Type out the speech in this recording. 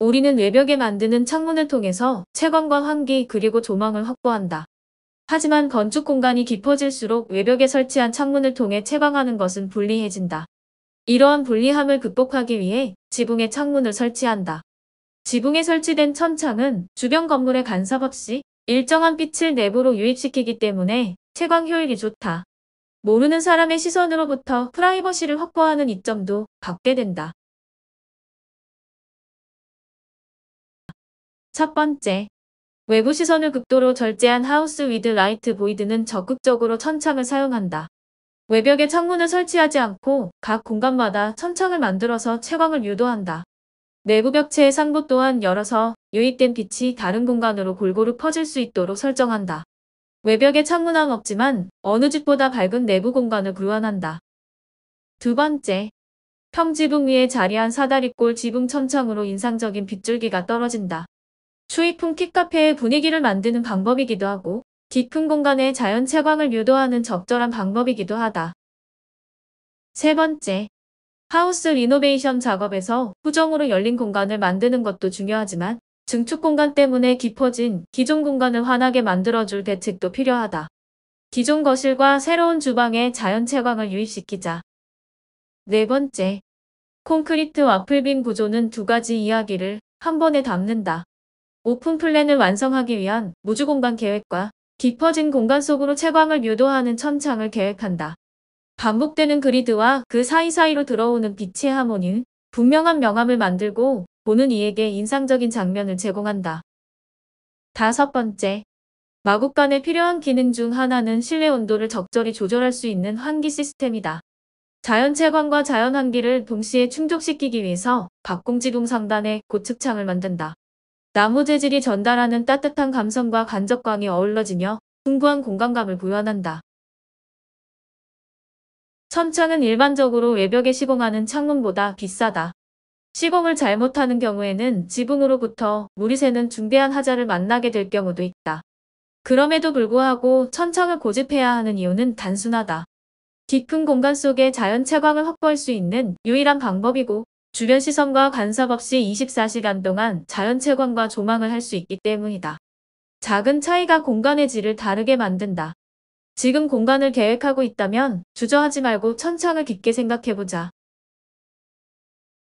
우리는 외벽에 만드는 창문을 통해서 채광과 환기 그리고 조망을 확보한다. 하지만 건축 공간이 깊어질수록 외벽에 설치한 창문을 통해 채광하는 것은 불리해진다. 이러한 불리함을 극복하기 위해 지붕에 창문을 설치한다. 지붕에 설치된 천창은 주변 건물의 간섭 없이 일정한 빛을 내부로 유입시키기 때문에 채광 효율이 좋다. 모르는 사람의 시선으로부터 프라이버시를 확보하는 이점도 받게 된다. 첫 번째, 외부 시선을 극도로 절제한 하우스 위드 라이트 보이드는 적극적으로 천창을 사용한다. 외벽에 창문을 설치하지 않고 각 공간마다 천창을 만들어서 채광을 유도한다. 내부 벽체의 상부 또한 열어서 유입된 빛이 다른 공간으로 골고루 퍼질 수 있도록 설정한다. 외벽에 창문은 없지만 어느 집보다 밝은 내부 공간을 구현한다. 두 번째, 평지붕 위에 자리한 사다리꼴 지붕 천창으로 인상적인 빗줄기가 떨어진다. 수입품 키카페의 분위기를 만드는 방법이기도 하고 깊은 공간에 자연 채광을 유도하는 적절한 방법이기도 하다. 세 번째, 하우스 리노베이션 작업에서 후정으로 열린 공간을 만드는 것도 중요하지만 증축 공간 때문에 깊어진 기존 공간을 환하게 만들어줄 대책도 필요하다. 기존 거실과 새로운 주방에 자연 채광을 유입시키자. 네 번째, 콘크리트 와플빔 구조는 두 가지 이야기를 한 번에 담는다. 오픈 플랜을 완성하기 위한 무주 공간 계획과 깊어진 공간 속으로 채광을 유도하는 천창을 계획한다. 반복되는 그리드와 그 사이사이로 들어오는 빛의 하모니, 분명한 명암을 만들고 보는 이에게 인상적인 장면을 제공한다. 다섯 번째, 마구간에 필요한 기능 중 하나는 실내 온도를 적절히 조절할 수 있는 환기 시스템이다. 자연 채광과 자연 환기를 동시에 충족시키기 위해서 박공지동 상단에 고측창을 만든다. 나무 재질이 전달하는 따뜻한 감성과 간접광이 어우러지며 풍부한 공간감을 구현한다. 천창은 일반적으로 외벽에 시공하는 창문보다 비싸다. 시공을 잘못하는 경우에는 지붕으로부터 물이 새는 중대한 하자를 만나게 될 경우도 있다. 그럼에도 불구하고 천창을 고집해야 하는 이유는 단순하다. 깊은 공간 속에 자연 채광을 확보할 수 있는 유일한 방법이고 주변 시선과 간섭 없이 24시간 동안 자연채광과 조망을 할 수 있기 때문이다. 작은 차이가 공간의 질을 다르게 만든다. 지금 공간을 계획하고 있다면 주저하지 말고 천창을 깊게 생각해보자.